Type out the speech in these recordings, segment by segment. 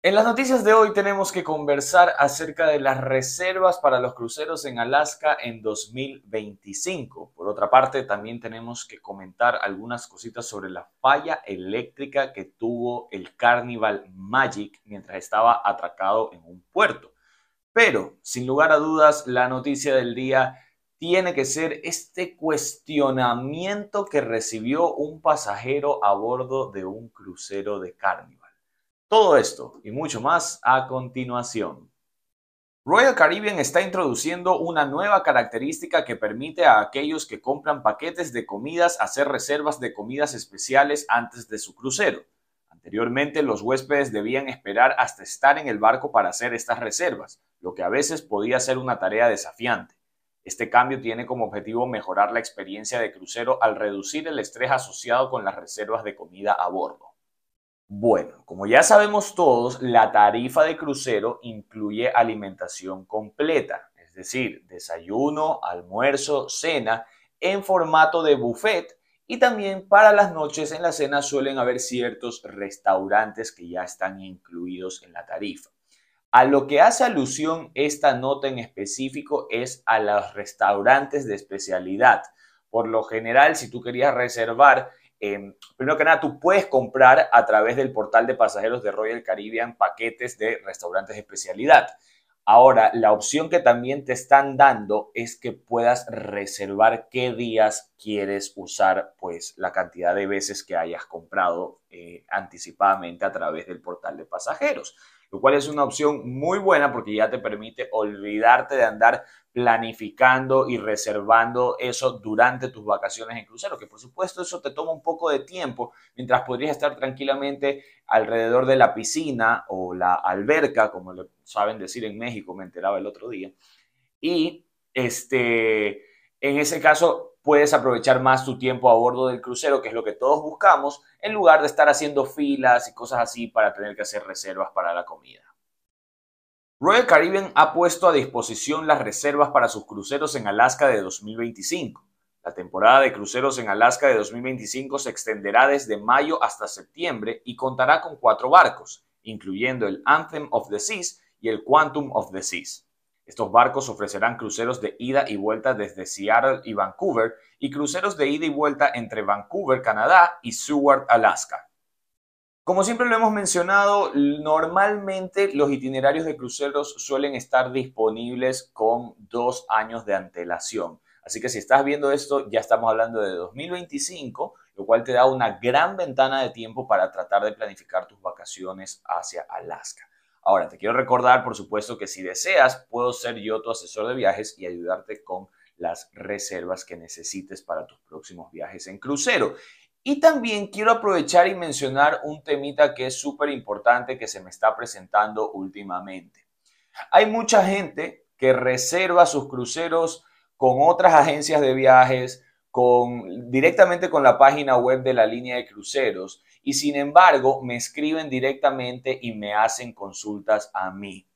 En las noticias de hoy tenemos que conversar acerca de las reservas para los cruceros en Alaska en 2025. Por otra parte, también tenemos que comentar algunas cositas sobre la falla eléctrica que tuvo el Carnival Magic mientras estaba atracado en un puerto. Pero, sin lugar a dudas, la noticia del día tiene que ser este cuestionamiento que recibió un pasajero a bordo de un crucero de Carnival. Todo esto y mucho más a continuación. Royal Caribbean está introduciendo una nueva característica que permite a aquellos que compran paquetes de comidas hacer reservas de comidas especiales antes de su crucero. Anteriormente, los huéspedes debían esperar hasta estar en el barco para hacer estas reservas, lo que a veces podía ser una tarea desafiante. Este cambio tiene como objetivo mejorar la experiencia de crucero al reducir el estrés asociado con las reservas de comida a bordo. Bueno, como ya sabemos todos, la tarifa de crucero incluye alimentación completa, es decir, desayuno, almuerzo, cena, en formato de buffet y también para las noches en la cena suelen haber ciertos restaurantes que ya están incluidos en la tarifa. A lo que hace alusión esta nota en específico es a los restaurantes de especialidad. Por lo general, si tú querías reservar eh, primero que nada, tú puedes comprar a través del portal de pasajeros de Royal Caribbean paquetes de restaurantes de especialidad. Ahora, la opción que también te están dando es que puedas reservar qué días quieres usar, pues la cantidad de veces que hayas comprado eh, anticipadamente a través del portal de pasajeros lo cual es una opción muy buena porque ya te permite olvidarte de andar planificando y reservando eso durante tus vacaciones en crucero, que por supuesto eso te toma un poco de tiempo, mientras podrías estar tranquilamente alrededor de la piscina o la alberca, como lo saben decir en México, me enteraba el otro día, y este, en ese caso puedes aprovechar más tu tiempo a bordo del crucero, que es lo que todos buscamos, en lugar de estar haciendo filas y cosas así para tener que hacer reservas para la comida. Royal Caribbean ha puesto a disposición las reservas para sus cruceros en Alaska de 2025. La temporada de cruceros en Alaska de 2025 se extenderá desde mayo hasta septiembre y contará con cuatro barcos, incluyendo el Anthem of the Seas y el Quantum of the Seas. Estos barcos ofrecerán cruceros de ida y vuelta desde Seattle y Vancouver y cruceros de ida y vuelta entre Vancouver, Canadá y Seward, Alaska. Como siempre lo hemos mencionado, normalmente los itinerarios de cruceros suelen estar disponibles con dos años de antelación. Así que si estás viendo esto, ya estamos hablando de 2025, lo cual te da una gran ventana de tiempo para tratar de planificar tus vacaciones hacia Alaska. Ahora, te quiero recordar, por supuesto, que si deseas, puedo ser yo tu asesor de viajes y ayudarte con las reservas que necesites para tus próximos viajes en crucero. Y también quiero aprovechar y mencionar un temita que es súper importante que se me está presentando últimamente. Hay mucha gente que reserva sus cruceros con otras agencias de viajes, directamente con la página web de la línea de cruceros y sin embargo me escriben directamente y me hacen consultas a mí.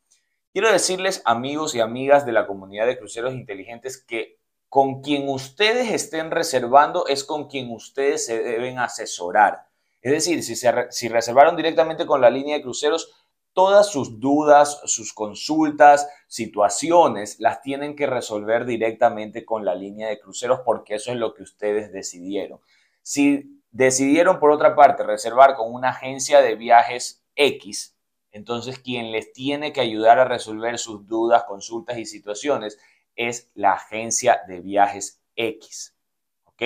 Quiero decirles, amigos y amigas de la comunidad de cruceros inteligentes, que con quien ustedes estén reservando es con quien ustedes se deben asesorar. Es decir, si, reservaron directamente con la línea de cruceros, todas sus dudas, sus consultas, situaciones, las tienen que resolver directamente con la línea de cruceros porque eso es lo que ustedes decidieron. Si Decidieron, por otra parte, reservar con una agencia de viajes X, entonces quien les tiene que ayudar a resolver sus dudas, consultas y situaciones es la agencia de viajes X. ¿Ok?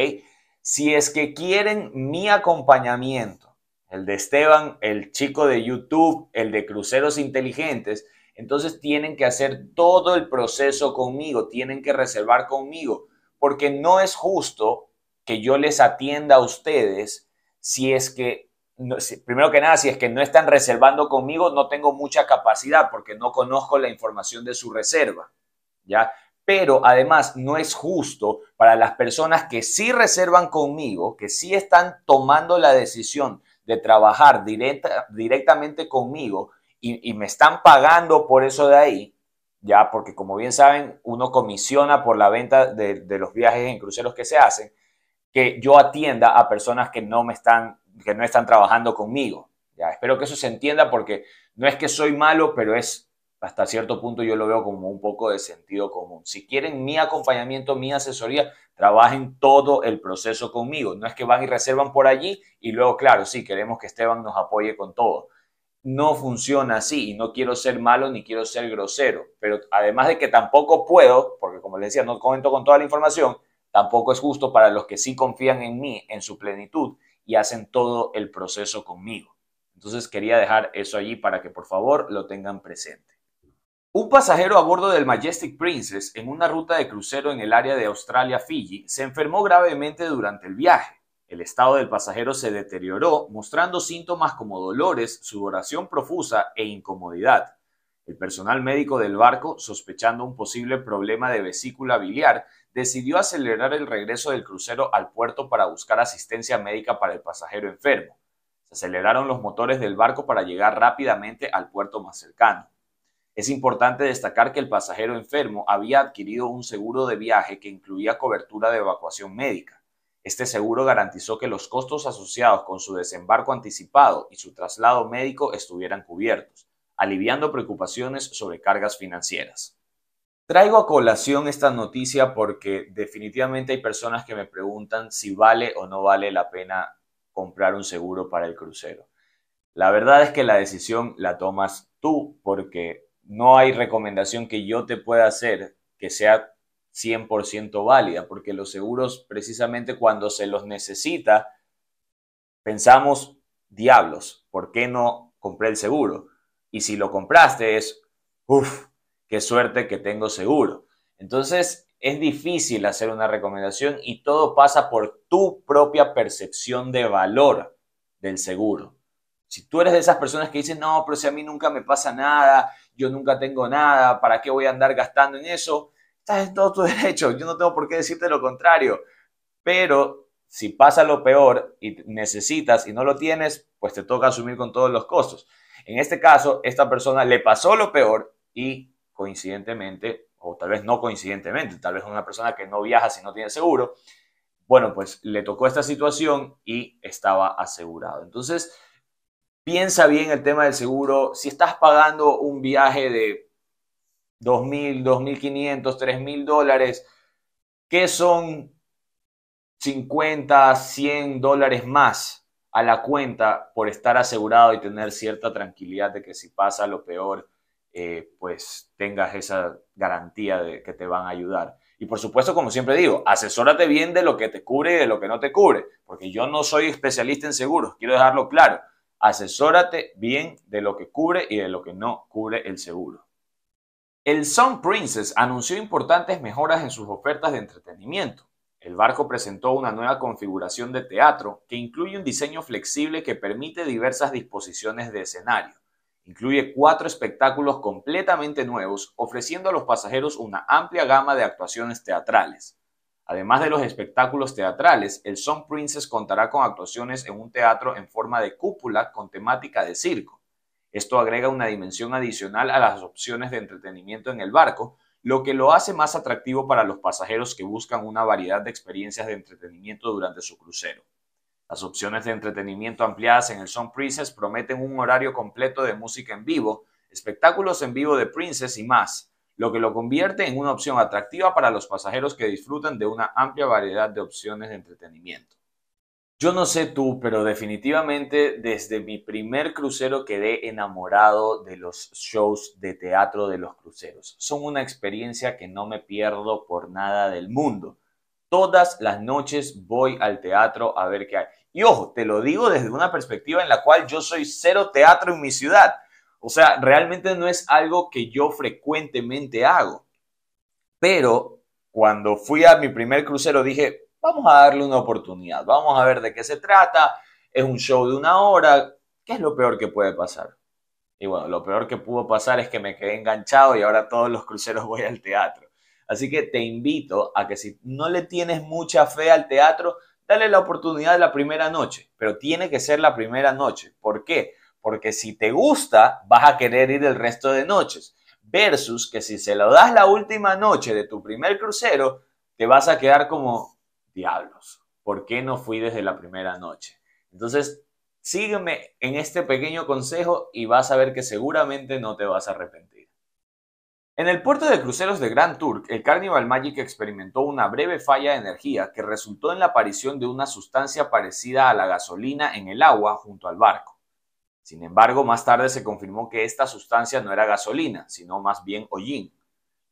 Si es que quieren mi acompañamiento, el de Esteban, el chico de YouTube, el de Cruceros Inteligentes, entonces tienen que hacer todo el proceso conmigo, tienen que reservar conmigo, porque no es justo que yo les atienda a ustedes si es que, primero que nada, si es que no están reservando conmigo, no tengo mucha capacidad porque no conozco la información de su reserva, ¿ya? Pero además no es justo para las personas que sí reservan conmigo, que sí están tomando la decisión de trabajar directa, directamente conmigo y, me están pagando por eso de ahí, ya porque como bien saben, uno comisiona por la venta de, los viajes en cruceros que se hacen que yo atienda a personas que no me están, que no están trabajando conmigo. Ya, espero que eso se entienda porque no es que soy malo, pero es hasta cierto punto yo lo veo como un poco de sentido común. Si quieren mi acompañamiento, mi asesoría, trabajen todo el proceso conmigo. No es que van y reservan por allí y luego, claro, sí, queremos que Esteban nos apoye con todo. No funciona así y no quiero ser malo ni quiero ser grosero, pero además de que tampoco puedo, porque como les decía, no comento con toda la información, Tampoco es justo para los que sí confían en mí, en su plenitud, y hacen todo el proceso conmigo. Entonces quería dejar eso allí para que por favor lo tengan presente. Un pasajero a bordo del Majestic Princess en una ruta de crucero en el área de Australia-Fiji se enfermó gravemente durante el viaje. El estado del pasajero se deterioró, mostrando síntomas como dolores, sudoración profusa e incomodidad. El personal médico del barco, sospechando un posible problema de vesícula biliar, decidió acelerar el regreso del crucero al puerto para buscar asistencia médica para el pasajero enfermo. Se aceleraron los motores del barco para llegar rápidamente al puerto más cercano. Es importante destacar que el pasajero enfermo había adquirido un seguro de viaje que incluía cobertura de evacuación médica. Este seguro garantizó que los costos asociados con su desembarco anticipado y su traslado médico estuvieran cubiertos, aliviando preocupaciones sobre cargas financieras. Traigo a colación esta noticia porque definitivamente hay personas que me preguntan si vale o no vale la pena comprar un seguro para el crucero. La verdad es que la decisión la tomas tú porque no hay recomendación que yo te pueda hacer que sea 100% válida, porque los seguros precisamente cuando se los necesita, pensamos, diablos, ¿por qué no compré el seguro? Y si lo compraste es, uff, qué suerte que tengo seguro. Entonces, es difícil hacer una recomendación y todo pasa por tu propia percepción de valor del seguro. Si tú eres de esas personas que dicen, no, pero si a mí nunca me pasa nada, yo nunca tengo nada, ¿para qué voy a andar gastando en eso? Estás en todo tu derecho, yo no tengo por qué decirte lo contrario. Pero si pasa lo peor y necesitas y no lo tienes, pues te toca asumir con todos los costos. En este caso, esta persona le pasó lo peor y coincidentemente, o tal vez no coincidentemente, tal vez una persona que no viaja si no tiene seguro, bueno, pues le tocó esta situación y estaba asegurado. Entonces, piensa bien el tema del seguro. Si estás pagando un viaje de 2.000, 2.500, 3.000 dólares, ¿qué son 50, 100 dólares más a la cuenta por estar asegurado y tener cierta tranquilidad de que si pasa lo peor, eh, pues tengas esa garantía de que te van a ayudar. Y por supuesto, como siempre digo, asesórate bien de lo que te cubre y de lo que no te cubre, porque yo no soy especialista en seguros, quiero dejarlo claro. Asesórate bien de lo que cubre y de lo que no cubre el seguro. El Sun Princess anunció importantes mejoras en sus ofertas de entretenimiento. El barco presentó una nueva configuración de teatro que incluye un diseño flexible que permite diversas disposiciones de escenario. Incluye cuatro espectáculos completamente nuevos, ofreciendo a los pasajeros una amplia gama de actuaciones teatrales. Además de los espectáculos teatrales, el Song Princess contará con actuaciones en un teatro en forma de cúpula con temática de circo. Esto agrega una dimensión adicional a las opciones de entretenimiento en el barco, lo que lo hace más atractivo para los pasajeros que buscan una variedad de experiencias de entretenimiento durante su crucero. Las opciones de entretenimiento ampliadas en el Sun Princess prometen un horario completo de música en vivo, espectáculos en vivo de Princess y más, lo que lo convierte en una opción atractiva para los pasajeros que disfrutan de una amplia variedad de opciones de entretenimiento. Yo no sé tú, pero definitivamente desde mi primer crucero quedé enamorado de los shows de teatro de los cruceros. Son una experiencia que no me pierdo por nada del mundo. Todas las noches voy al teatro a ver qué hay. Y ojo, te lo digo desde una perspectiva en la cual yo soy cero teatro en mi ciudad. O sea, realmente no es algo que yo frecuentemente hago. Pero cuando fui a mi primer crucero dije, vamos a darle una oportunidad, vamos a ver de qué se trata, es un show de una hora, ¿qué es lo peor que puede pasar? Y bueno, lo peor que pudo pasar es que me quedé enganchado y ahora todos los cruceros voy al teatro. Así que te invito a que si no le tienes mucha fe al teatro, dale la oportunidad de la primera noche, pero tiene que ser la primera noche. ¿Por qué? Porque si te gusta, vas a querer ir el resto de noches. Versus que si se lo das la última noche de tu primer crucero, te vas a quedar como diablos. ¿Por qué no fui desde la primera noche? Entonces, sígueme en este pequeño consejo y vas a ver que seguramente no te vas a arrepentir. En el puerto de cruceros de Grand Turk, el Carnival Magic experimentó una breve falla de energía que resultó en la aparición de una sustancia parecida a la gasolina en el agua junto al barco. Sin embargo, más tarde se confirmó que esta sustancia no era gasolina, sino más bien hollín.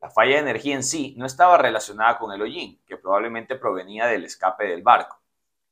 La falla de energía en sí no estaba relacionada con el hollín, que probablemente provenía del escape del barco.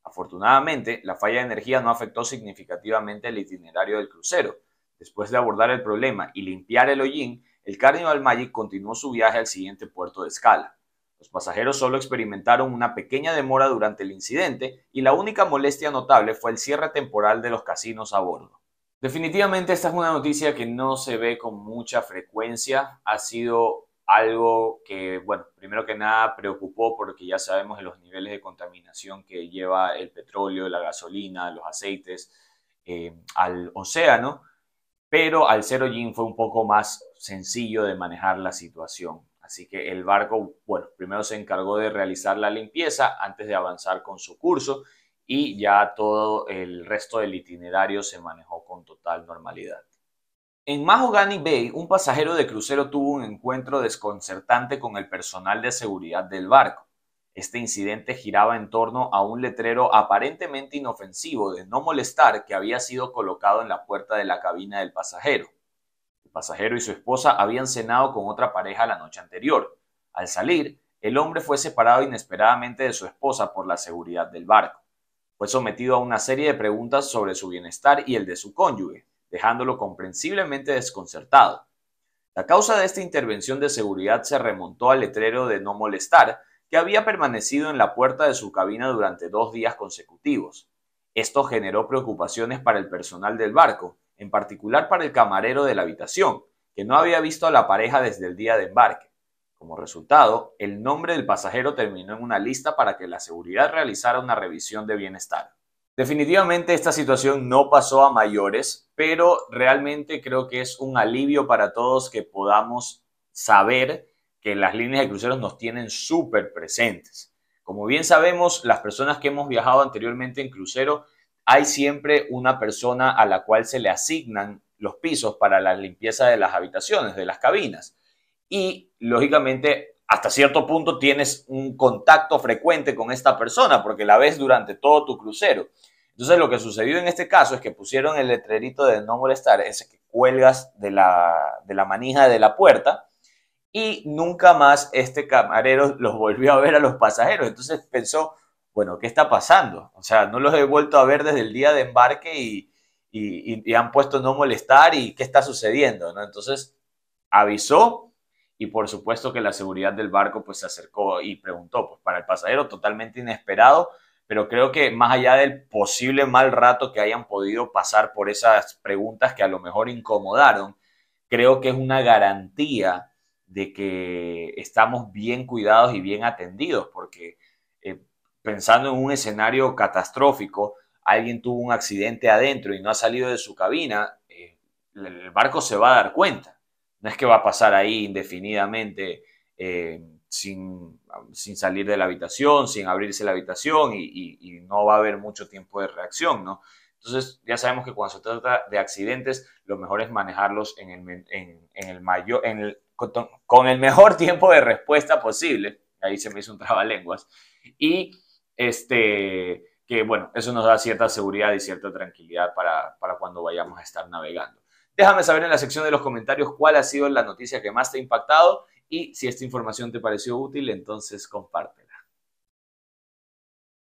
Afortunadamente, la falla de energía no afectó significativamente el itinerario del crucero. Después de abordar el problema y limpiar el hollín, el Carnival Magic continuó su viaje al siguiente puerto de escala. Los pasajeros solo experimentaron una pequeña demora durante el incidente y la única molestia notable fue el cierre temporal de los casinos a bordo. Definitivamente esta es una noticia que no se ve con mucha frecuencia. Ha sido algo que, bueno, primero que nada preocupó porque ya sabemos de los niveles de contaminación que lleva el petróleo, la gasolina, los aceites eh, al océano pero al cero Jin fue un poco más sencillo de manejar la situación. Así que el barco, bueno, primero se encargó de realizar la limpieza antes de avanzar con su curso y ya todo el resto del itinerario se manejó con total normalidad. En Mahogany Bay, un pasajero de crucero tuvo un encuentro desconcertante con el personal de seguridad del barco. Este incidente giraba en torno a un letrero aparentemente inofensivo de no molestar que había sido colocado en la puerta de la cabina del pasajero. El pasajero y su esposa habían cenado con otra pareja la noche anterior. Al salir, el hombre fue separado inesperadamente de su esposa por la seguridad del barco. Fue sometido a una serie de preguntas sobre su bienestar y el de su cónyuge, dejándolo comprensiblemente desconcertado. La causa de esta intervención de seguridad se remontó al letrero de no molestar, que había permanecido en la puerta de su cabina durante dos días consecutivos. Esto generó preocupaciones para el personal del barco, en particular para el camarero de la habitación, que no había visto a la pareja desde el día de embarque. Como resultado, el nombre del pasajero terminó en una lista para que la seguridad realizara una revisión de bienestar. Definitivamente esta situación no pasó a mayores, pero realmente creo que es un alivio para todos que podamos saber que las líneas de cruceros nos tienen súper presentes. Como bien sabemos, las personas que hemos viajado anteriormente en crucero, hay siempre una persona a la cual se le asignan los pisos para la limpieza de las habitaciones, de las cabinas. Y lógicamente, hasta cierto punto tienes un contacto frecuente con esta persona porque la ves durante todo tu crucero. Entonces lo que sucedió en este caso es que pusieron el letrerito de no molestar, ese que cuelgas de la, de la manija de la puerta y nunca más este camarero los volvió a ver a los pasajeros. Entonces pensó, bueno, ¿qué está pasando? O sea, no los he vuelto a ver desde el día de embarque y, han puesto no molestar y qué está sucediendo, Entonces avisó y por supuesto que la seguridad del barco pues se acercó y preguntó, pues para el pasajero totalmente inesperado, pero creo que más allá del posible mal rato que hayan podido pasar por esas preguntas que a lo mejor incomodaron, creo que es una garantía de que estamos bien cuidados y bien atendidos, porque eh, pensando en un escenario catastrófico, alguien tuvo un accidente adentro y no ha salido de su cabina, eh, el barco se va a dar cuenta. No es que va a pasar ahí indefinidamente eh, sin, salir de la habitación, sin abrirse la habitación y, no va a haber mucho tiempo de reacción, ¿no? Entonces ya sabemos que cuando se trata de accidentes, lo mejor es manejarlos en el, mayor, con, el mejor tiempo de respuesta posible. Ahí se me hizo un trabalenguas. Y este, que bueno, eso nos da cierta seguridad y cierta tranquilidad para, para cuando vayamos a estar navegando. Déjame saber en la sección de los comentarios cuál ha sido la noticia que más te ha impactado y si esta información te pareció útil, entonces compártela.